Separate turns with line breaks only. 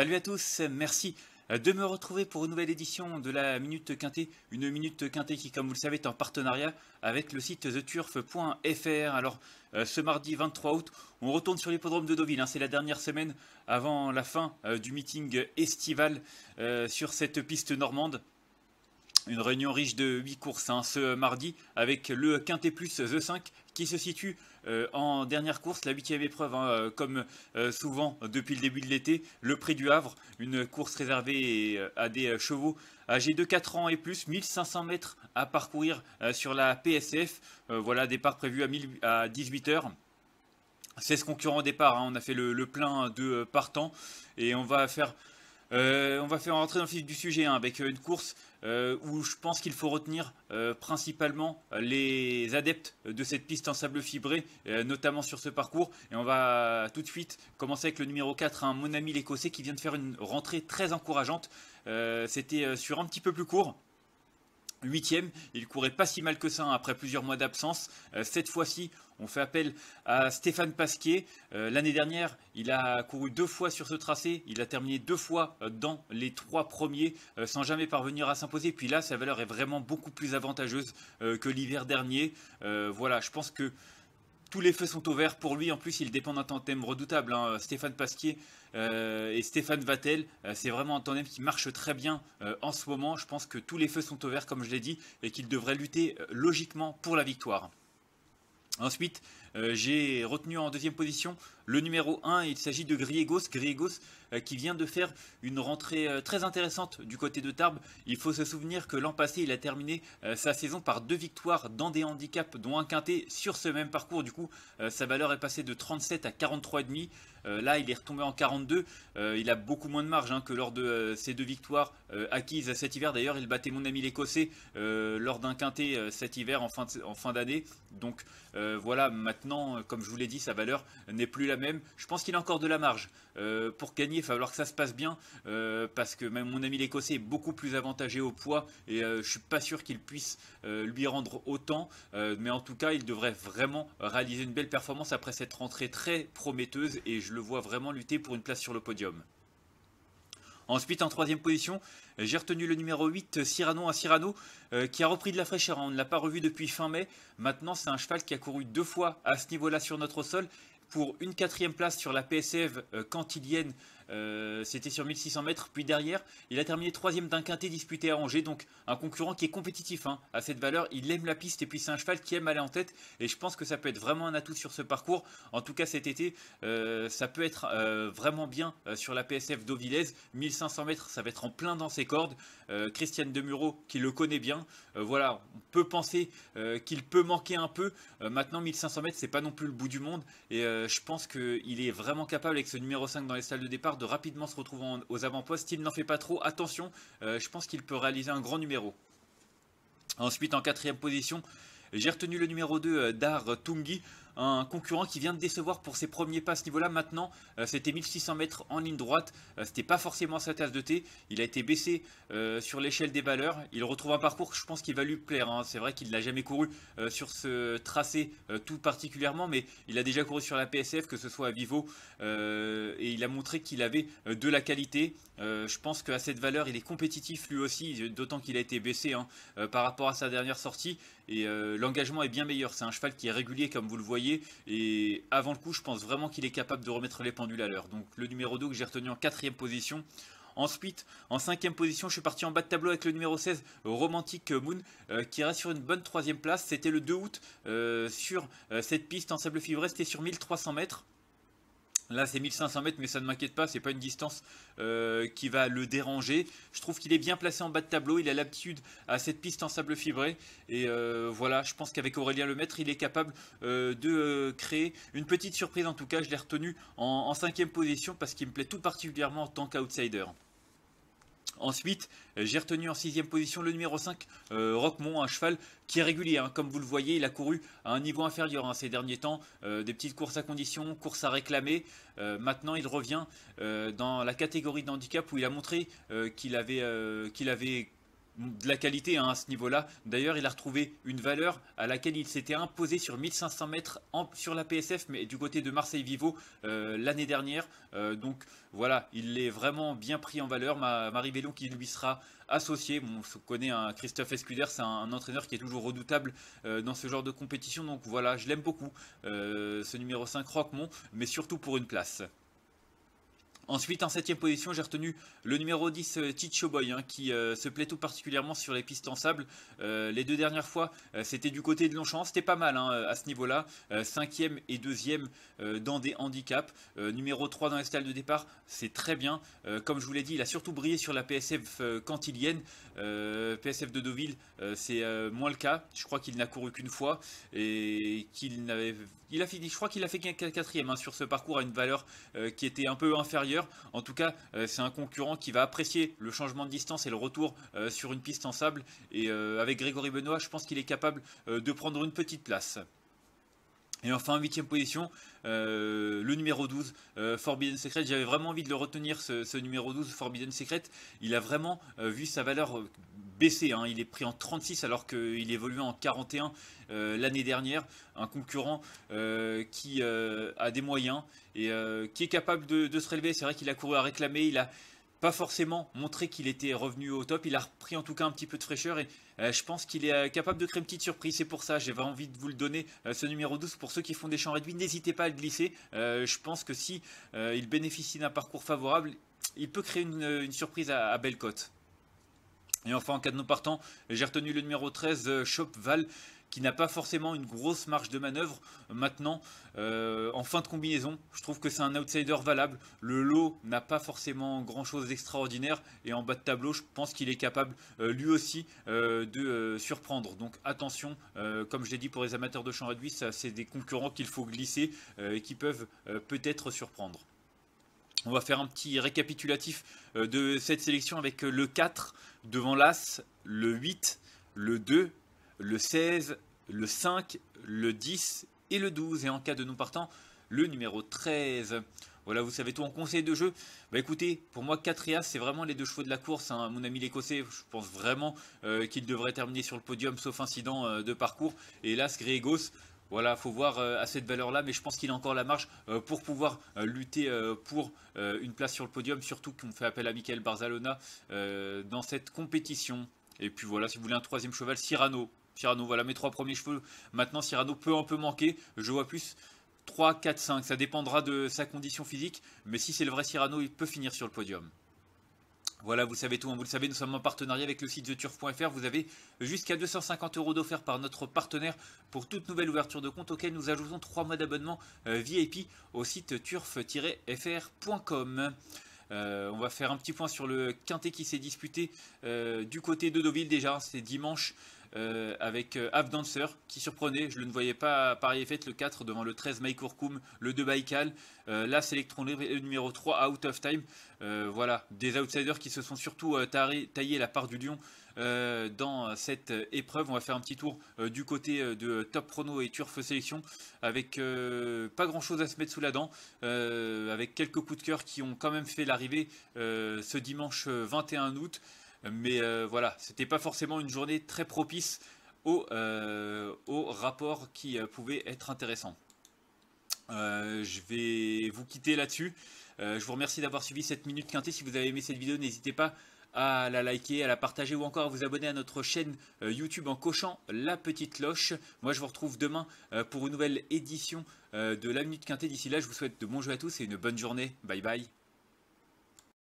Salut à tous, merci euh, de me retrouver pour une nouvelle édition de la Minute Quintée. Une Minute Quintée qui, comme vous le savez, est en partenariat avec le site theturf.fr. Alors, euh, ce mardi 23 août, on retourne sur l'hippodrome de Deauville. Hein. C'est la dernière semaine avant la fin euh, du meeting estival sur cette piste normande. Une réunion riche de 8 courses hein, ce mardi avec le Quintet Plus The 5 qui se situe euh, en dernière course, la huitième épreuve, hein, euh, comme euh, souvent depuis le début de l'été, le Prix du Havre, une course réservée à des chevaux âgés de 4 ans et plus, 1500 mètres à parcourir sur la PSF. voilà, départ prévu à, 18h. 16 concurrents au départ, hein. on a fait le, le plein de partants et on va faire euh, on va faire rentrer dans le fil du sujet hein, avec euh, une course euh, où je pense qu'il faut retenir principalement les adeptes de cette piste en sable fibré, notamment sur ce parcours. Et on va tout de suite commencer avec le numéro 4, un hein, mon ami l'Écossais qui vient de faire une rentrée très encourageante. C'était sur un petit peu plus court. Huitième, il courait pas si mal que ça hein, après plusieurs mois d'absence. Euh, cette fois-ci, on fait appel à Stéphane Pasquier. Euh, l'année dernière, il a couru deux fois sur ce tracé. Il a terminé deux fois euh, dans les trois premiers sans jamais parvenir à s'imposer. Puis là, sa valeur est vraiment beaucoup plus avantageuse que l'hiver dernier. voilà, je pense que tous les feux sont ouverts pour lui. En plus, il dépend d'un tandem redoutable. Hein. Stéphane Pasquier euh, et Stéphane Vatel. Euh, c'est vraiment un tandem qui marche très bien euh, en ce moment. Je pense que tous les feux sont ouverts, comme je l'ai dit, et qu'il devrait lutter logiquement pour la victoire. Ensuite, euh, j'ai retenu en deuxième position le numéro 1, il s'agit de Griegos. Griegos euh, qui vient de faire une rentrée euh, très intéressante du côté de Tarbes. Il faut se souvenir que l'an passé, il a terminé sa saison par deux victoires dans des handicaps, dont un quintet sur ce même parcours. Du coup, sa valeur est passée de 37 à 43,5. là, il est retombé en 42. il a beaucoup moins de marge hein, que lors de ces deux victoires acquises cet hiver. D'ailleurs, il battait mon ami l'Écossais lors d'un quintet cet hiver en fin d'année. Donc voilà, maintenant Maintenant, euh, comme je vous l'ai dit, sa valeur n'est plus la même. Je pense qu'il a encore de la marge. Euh, pour gagner, il va falloir que ça se passe bien, euh, parce que même mon ami l'Écossais est beaucoup plus avantagé au poids, et je ne suis pas sûr qu'il puisse lui rendre autant. mais en tout cas, il devrait vraiment réaliser une belle performance après cette rentrée très prometteuse, et je le vois vraiment lutter pour une place sur le podium. Ensuite, en troisième position, j'ai retenu le numéro 8, Cyrano à Cyrano, euh, qui a repris de la fraîcheur. On ne l'a pas revu depuis fin mai. Maintenant, c'est un cheval qui a couru deux fois à ce niveau-là sur notre sol pour une quatrième place sur la PSF cantilienne. Euh, euh, c'était sur 1600 mètres, puis derrière, il a terminé troisième d'un quintet disputé à Angers, donc un concurrent qui est compétitif hein, à cette valeur, il aime la piste et puis c'est un cheval qui aime aller en tête, et je pense que ça peut être vraiment un atout sur ce parcours, en tout cas cet été, euh, ça peut être vraiment bien sur la PSF Dovilez. 1500 mètres, ça va être en plein dans ses cordes, Christiane Demureau qui le connaît bien, voilà, on peut penser qu'il peut manquer un peu, maintenant 1500 mètres c'est pas non plus le bout du monde, et euh, je pense qu'il est vraiment capable avec ce numéro 5 dans les salles de départ de rapidement se retrouver aux avant-postes. Il n'en fait pas trop, attention, euh, je pense qu'il peut réaliser un grand numéro. Ensuite en quatrième position, j'ai retenu le numéro 2 euh, Dar Tungi un concurrent qui vient de décevoir pour ses premiers pas à ce niveau-là. Maintenant, euh, c'était 1600 mètres en ligne droite. Ce euh, c'était pas forcément sa tasse de thé. Il a été baissé euh, sur l'échelle des valeurs. Il retrouve un parcours je pense qu'il va lui plaire. Hein. C'est vrai qu'il n'a jamais couru sur ce tracé tout particulièrement, mais il a déjà couru sur la PSF, que ce soit à Vivo, et il a montré qu'il avait de la qualité. je pense qu'à cette valeur, il est compétitif lui aussi, d'autant qu'il a été baissé hein, par rapport à sa dernière sortie. Et l'engagement est bien meilleur. C'est un cheval qui est régulier, comme vous le voyez. Et avant le coup, je pense vraiment qu'il est capable de remettre les pendules à l'heure. Donc le numéro 2 que j'ai retenu en quatrième position. Ensuite, en cinquième position, je suis parti en bas de tableau avec le numéro 16, Romantic Moon, euh, qui reste sur une bonne troisième place. C'était le 2 août euh, sur euh, cette piste en sable fibré, c'était sur 1300 mètres. Là, c'est 1500 mètres, mais ça ne m'inquiète pas, c'est pas une distance euh, qui va le déranger. Je trouve qu'il est bien placé en bas de tableau, il a l'habitude à cette piste en sable fibré. Et euh, voilà, je pense qu'avec Aurélien Lemaître, il est capable euh, de créer une petite surprise. En tout cas, je l'ai retenu en, en cinquième position parce qu'il me plaît tout particulièrement en tant qu'outsider. Ensuite, euh, j'ai retenu en sixième position le numéro 5, euh, Roquemont, un cheval qui est régulier. Hein. Comme vous le voyez, il a couru à un niveau inférieur hein, ces derniers temps. Euh, des petites courses à condition, courses à réclamer. maintenant, il revient dans la catégorie de handicap où il a montré qu'il avait, qu'il avait de la qualité hein, à ce niveau-là. D'ailleurs, il a retrouvé une valeur à laquelle il s'était imposé sur 1500 mètres sur la PSF, mais du côté de Marseille Vivo euh, l'année dernière. Euh, donc voilà, il l'est vraiment bien pris en valeur. Marie Bellon qui lui sera associée, on connaît un hein, Christophe Escuder, c'est un, entraîneur qui est toujours redoutable euh, dans ce genre de compétition. Donc voilà, je l'aime beaucoup, ce numéro 5 Roquemont, mais surtout pour une place. Ensuite, en 7ème position, j'ai retenu le numéro 10, Ticho euh, Boy, hein, qui euh, se plaît tout particulièrement sur les pistes en sable. Euh, les deux dernières fois, c'était du côté de Longchamp. C'était pas mal hein, à ce niveau-là. 5ème et deuxième dans des handicaps. numéro 3 dans les stalles de départ, c'est très bien. comme je vous l'ai dit, il a surtout brillé sur la PSF cantilienne. PSF de Deauville, c'est moins le cas. Je crois qu'il n'a couru qu'une fois et qu'il n'avait il a je crois qu'il a fait quatrième hein, sur ce parcours à une valeur euh, qui était un peu inférieure. En tout cas, euh, c'est un concurrent qui va apprécier le changement de distance et le retour euh, sur une piste en sable. Et avec Grégory Benoît, je pense qu'il est capable de prendre une petite place. Et enfin, huitième position, euh, le numéro 12, euh, Forbidden Secret. J'avais vraiment envie de le retenir, ce, numéro 12, Forbidden Secret. Il a vraiment euh, vu sa valeur baisser. Hein. Il est pris en 36 alors qu'il évoluait en 41 l'année dernière. Un concurrent qui a des moyens et qui est capable de, se relever. C'est vrai qu'il a couru à réclamer, il a, pas forcément montré qu'il était revenu au top. Il a repris en tout cas un petit peu de fraîcheur et euh, je pense qu'il est euh, capable de créer une petite surprise. C'est pour ça, j'avais envie de vous le donner, euh, ce numéro 12. Pour ceux qui font des champs réduits, n'hésitez pas à le glisser. je pense que si il bénéficie d'un parcours favorable, il peut créer une, surprise à, belle cote. Et enfin, en cas de non partant, j'ai retenu le numéro 13, Chopval. Val qui n'a pas forcément une grosse marge de manœuvre euh, maintenant euh, en fin de combinaison. Je trouve que c'est un outsider valable. Le lot n'a pas forcément grand chose d'extraordinaire et en bas de tableau, je pense qu'il est capable euh, lui aussi de surprendre. Donc attention, comme je l'ai dit pour les amateurs de champ réduit, c'est des concurrents qu'il faut glisser et qui peuvent peut-être surprendre. On va faire un petit récapitulatif de cette sélection avec le 4 devant l'As, le 8, le 2 le 16, le 5, le 10 et le 12. Et en cas de non partant, le numéro 13. Voilà, vous savez tout en conseil de jeu. Bah écoutez, pour moi, 4 c'est vraiment les deux chevaux de la course. Hein, mon ami l'Écossais, je pense vraiment euh, qu'il devrait terminer sur le podium, sauf incident euh, de parcours. Et là, Gregos, voilà, faut voir euh, à cette valeur-là, mais je pense qu'il a encore la marge pour pouvoir lutter pour une place sur le podium, surtout qu'on fait appel à Michael Barzalona dans cette compétition. Et puis voilà, si vous voulez un troisième cheval, Cyrano, Cyrano, voilà mes trois premiers cheveux. Maintenant, Cyrano peut un peu manquer. Je vois plus 3, 4, 5. Ça dépendra de sa condition physique. Mais si c'est le vrai Cyrano, il peut finir sur le podium. Voilà, vous savez tout. Hein. Vous le savez, nous sommes en partenariat avec le site theturf.fr. Vous avez jusqu'à 250 euros d'offert par notre partenaire pour toute nouvelle ouverture de compte auquel nous ajoutons 3 mois d'abonnement euh, VIP au site turf-fr.com. Euh, on va faire un petit point sur le quintet qui s'est disputé euh, du côté de Deauville déjà. C'est dimanche. Euh, avec euh, Abdancer qui surprenait. Je ne voyais pas à fait le 4 devant le 13 Mike le 2 Baikal. Euh, là, euh, numéro 3 Out of Time. voilà, des outsiders qui se sont surtout taillés la part du lion. dans cette épreuve. On va faire un petit tour du côté de Top Prono et Turf Sélection avec pas grand chose à se mettre sous la dent, avec quelques coups de cœur qui ont quand même fait l'arrivée ce dimanche 21 août. Mais voilà, euh, voilà, c'était pas forcément une journée très propice aux, euh, aux rapports qui euh, pouvaient être intéressants. je vais vous quitter là-dessus. je vous remercie d'avoir suivi cette minute quintée. Si vous avez aimé cette vidéo, n'hésitez pas à la liker, à la partager ou encore à vous abonner à notre chaîne YouTube en cochant la petite cloche. Moi, je vous retrouve demain pour une nouvelle édition de la Minute Quintée. D'ici là, je vous souhaite de bons jeux à tous et une bonne journée. Bye bye.